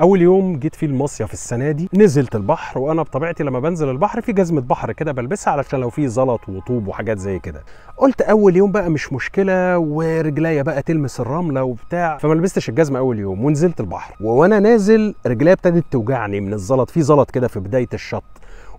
اول يوم جيت فيه المصيف السنه دي نزلت البحر وانا بطبيعتي لما بنزل البحر في جزمه بحر كده بلبسها علشان لو في زلط وطوب وحاجات زي كده قلت اول يوم بقى مش مشكله ورجليا بقى تلمس الرمله وبتاع فما لبستش الجزمه اول يوم ونزلت البحر وانا نازل رجليا ابتدت توجعني من الزلط في زلط كده في بدايه الشط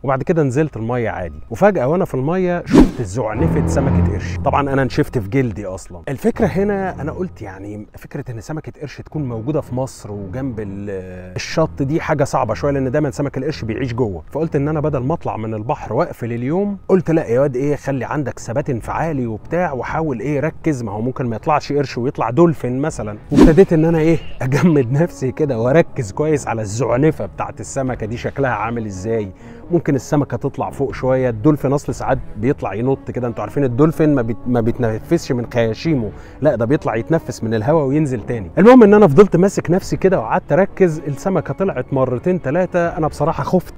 وبعد كده نزلت الميه عادي وفجاه وانا في الميه شفت زعنفه سمكه قرش طبعا انا نشفت في جلدي اصلا الفكره هنا انا قلت يعني فكره ان سمكه قرش تكون موجوده في مصر وجنب الشط دي حاجه صعبه شويه لان دايما سمك القرش بيعيش جوه فقلت ان انا بدل ما اطلع من البحر واقفل اليوم قلت لا يا واد ايه خلي عندك ثبات انفعالي عالي وبتاع واحاول ايه ركز ما هو ممكن ما يطلعش قرش ويطلع دولفين مثلا وابتديت ان انا ايه اجمد نفسي كده واركز كويس على الزعنفه بتاعت السمكه دي شكلها عامل ازاي ممكن السمكه تطلع فوق شويه الدولفين اصل ساعات بيطلع ينط كده انتوا عارفين الدولفين ما, بيت... ما بيتنفسش من خياشيمه لا ده بيطلع يتنفس من الهواء وينزل تاني المهم ان انا فضلت ماسك نفسي كده وقعدت اركز السمكه طلعت مرتين ثلاثه انا بصراحه خفت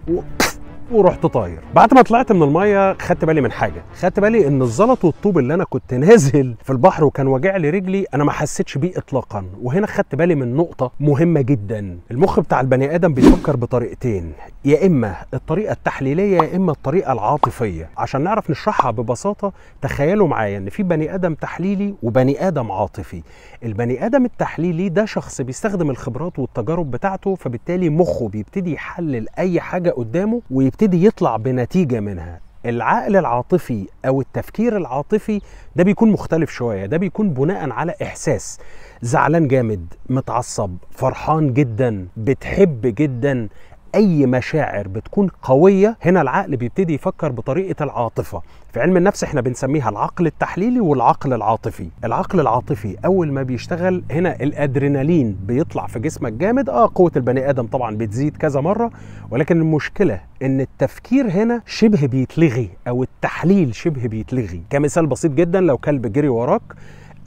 ورحت طاير بعد ما طلعت من الميه خدت بالي من حاجه خدت بالي ان الزلط والطوب اللي انا كنت نازل في البحر وكان واجع لي رجلي انا ما حسيتش بيه اطلاقا وهنا خدت بالي من نقطه مهمه جدا المخ بتاع البني ادم بيفكر بطريقتين يا اما الطريقه التحليليه يا اما الطريقه العاطفيه عشان نعرف نشرحها ببساطه تخيلوا معايا ان في بني ادم تحليلي وبني ادم عاطفي البني ادم التحليلي ده شخص بيستخدم الخبرات والتجارب بتاعته فبالتالي مخه بيبتدي يحلل اي حاجه قدامه ويبتدي يبتدي يطلع بنتيجه منها العقل العاطفي او التفكير العاطفي ده بيكون مختلف شويه ده بيكون بناء على احساس زعلان جامد متعصب فرحان جدا بتحب جدا اي مشاعر بتكون قويه هنا العقل بيبتدي يفكر بطريقه العاطفه في علم النفس احنا بنسميها العقل التحليلي والعقل العاطفي العقل العاطفي اول ما بيشتغل هنا الادرينالين بيطلع في جسمك جامد اه قوه البني ادم طبعا بتزيد كذا مره ولكن المشكله ان التفكير هنا شبه بيتلغي او التحليل شبه بيتلغي كمثال بسيط جدا لو كلب جري وراك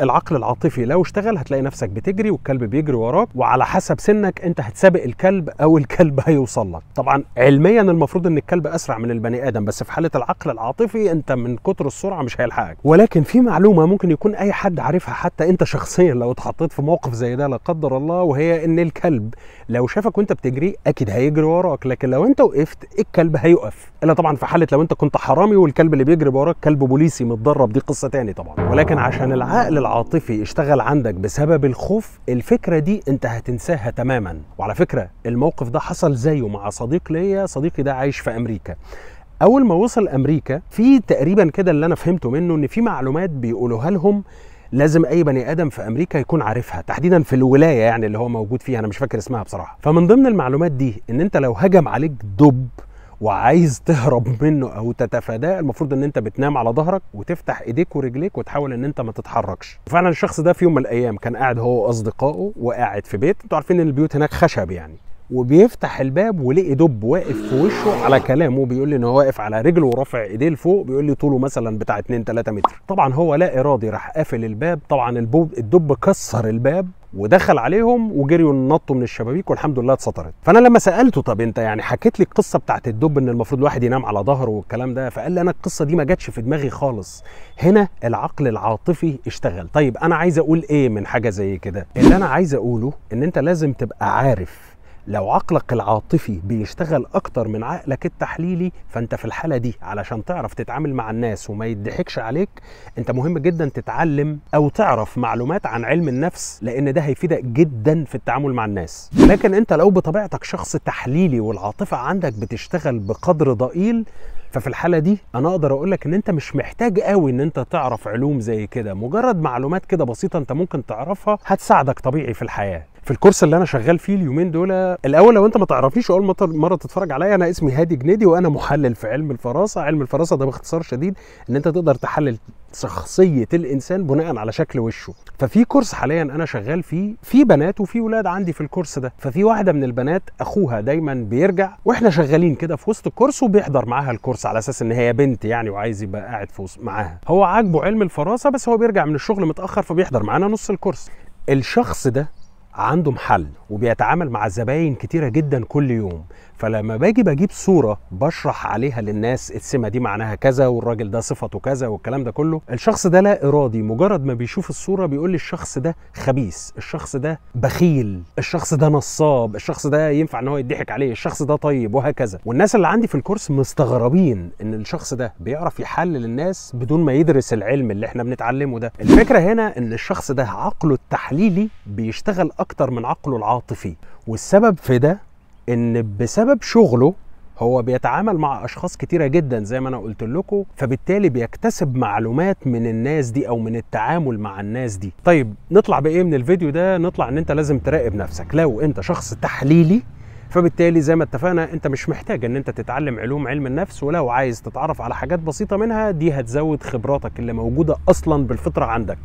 العقل العاطفي لو اشتغل هتلاقي نفسك بتجري والكلب بيجري وراك وعلى حسب سنك انت هتسابق الكلب او الكلب هيوصل لك طبعا علميا المفروض ان الكلب اسرع من البني ادم بس في حاله العقل العاطفي انت من كتر السرعه مش هيلحقك ولكن في معلومه ممكن يكون اي حد عارفها حتى انت شخصيا لو اتحطيت في موقف زي ده لا قدر الله وهي ان الكلب لو شافك وانت بتجري اكيد هيجري وراك لكن لو انت وقفت الكلب هيقف الا طبعا في حاله لو انت كنت حرامي والكلب اللي بيجري وراك كلب بوليسي متدرب دي قصه تاني طبعا ولكن عشان العقل العاطفي اشتغل عندك بسبب الخوف الفكره دي انت هتنساها تماما وعلى فكره الموقف ده حصل زيه مع صديق ليا صديقي ده عايش في امريكا اول ما وصل امريكا في تقريبا كده اللي انا فهمته منه ان في معلومات بيقولوها لهم لازم اي بني ادم في امريكا يكون عارفها تحديدا في الولايه يعني اللي هو موجود فيها انا مش فاكر اسمها بصراحه فمن ضمن المعلومات دي ان انت لو هجم عليك دب وعايز تهرب منه او تتفاداه المفروض ان انت بتنام على ظهرك وتفتح ايديك ورجليك وتحاول ان انت ما تتحركش فعلا الشخص ده في يوم من الايام كان قاعد هو واصدقائه وقاعد في بيت انتوا عارفين ان البيوت هناك خشب يعني وبيفتح الباب ولقي دب واقف في وشه على كلامه بيقول لي ان هو واقف على رجله ورافع ايديه لفوق بيقول لي طوله مثلا بتاع 2 3 متر طبعا هو لا ارادي راح قافل الباب طبعا البوب الدب كسر الباب ودخل عليهم وجريوا نطوا من الشبابيك والحمد لله اتسطرت فانا لما سالته طب انت يعني حكيت لي القصه بتاعت الدب ان المفروض الواحد ينام على ظهره والكلام ده فقال لي انا القصه دي ما جاتش في دماغي خالص هنا العقل العاطفي اشتغل طيب انا عايز اقول ايه من حاجه زي كده اللي انا عايز اقوله ان انت لازم تبقى عارف لو عقلك العاطفي بيشتغل اكتر من عقلك التحليلي فانت في الحاله دي علشان تعرف تتعامل مع الناس وما يضحكش عليك انت مهم جدا تتعلم او تعرف معلومات عن علم النفس لان ده هيفيدك جدا في التعامل مع الناس لكن انت لو بطبيعتك شخص تحليلي والعاطفه عندك بتشتغل بقدر ضئيل ففي الحاله دي انا اقدر اقول لك ان انت مش محتاج قوي ان انت تعرف علوم زي كده مجرد معلومات كده بسيطه انت ممكن تعرفها هتساعدك طبيعي في الحياه في الكورس اللي انا شغال فيه اليومين دول الاول لو انت ما تعرفنيش اول مره تتفرج عليا انا اسمي هادي جنيدي وانا محلل في علم الفراسه علم الفراسه ده باختصار شديد ان انت تقدر تحلل شخصيه الانسان بناء على شكل وشه ففي كورس حاليا انا شغال فيه في بنات وفي ولاد عندي في الكورس ده ففي واحده من البنات اخوها دايما بيرجع واحنا شغالين كده في وسط الكورس وبيحضر معاها الكورس على اساس ان هي بنت يعني وعايز يبقى قاعد في وسط معاها هو عاجبه علم الفراسه بس هو بيرجع من الشغل متاخر فبيحضر معانا نص الكورس الشخص ده عنده محل وبيتعامل مع زباين كتيره جدا كل يوم فلما باجي بجيب صوره بشرح عليها للناس السمه دي معناها كذا والراجل ده صفته كذا والكلام ده كله الشخص ده لا ارادي مجرد ما بيشوف الصوره بيقول لي الشخص ده خبيث الشخص ده بخيل الشخص ده نصاب الشخص ده ينفع ان هو يضحك عليه الشخص ده طيب وهكذا والناس اللي عندي في الكورس مستغربين ان الشخص ده بيعرف يحلل الناس بدون ما يدرس العلم اللي احنا بنتعلمه ده الفكره هنا ان الشخص ده عقله التحليلي بيشتغل اكتر من عقله العاطفي والسبب في ده ان بسبب شغله هو بيتعامل مع اشخاص كتيره جدا زي ما انا قلت لكم فبالتالي بيكتسب معلومات من الناس دي او من التعامل مع الناس دي طيب نطلع بايه من الفيديو ده نطلع ان انت لازم تراقب نفسك لو انت شخص تحليلي فبالتالي زي ما اتفقنا انت مش محتاج ان انت تتعلم علوم علم النفس ولو عايز تتعرف على حاجات بسيطه منها دي هتزود خبراتك اللي موجوده اصلا بالفطره عندك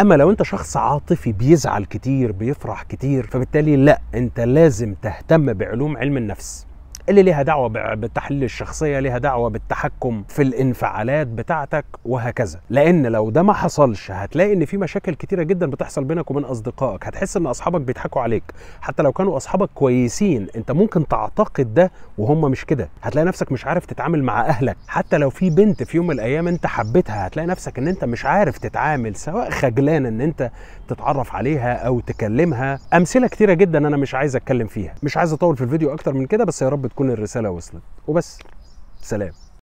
اما لو انت شخص عاطفي بيزعل كتير بيفرح كتير فبالتالي لا انت لازم تهتم بعلوم علم النفس اللي ليها دعوه بالتحليل الشخصيه ليها دعوه بالتحكم في الانفعالات بتاعتك وهكذا لان لو ده ما حصلش هتلاقي ان في مشاكل كتيره جدا بتحصل بينك وبين اصدقائك هتحس ان اصحابك بيضحكوا عليك حتى لو كانوا اصحابك كويسين انت ممكن تعتقد ده وهم مش كده هتلاقي نفسك مش عارف تتعامل مع اهلك حتى لو في بنت في يوم من الايام انت حبيتها هتلاقي نفسك ان انت مش عارف تتعامل سواء خجلان ان انت تتعرف عليها او تكلمها امثله كتيره جدا انا مش عايز اتكلم فيها مش عايز اطول في الفيديو اكتر من كده بس يا رب تكون الرساله وصلت وبس سلام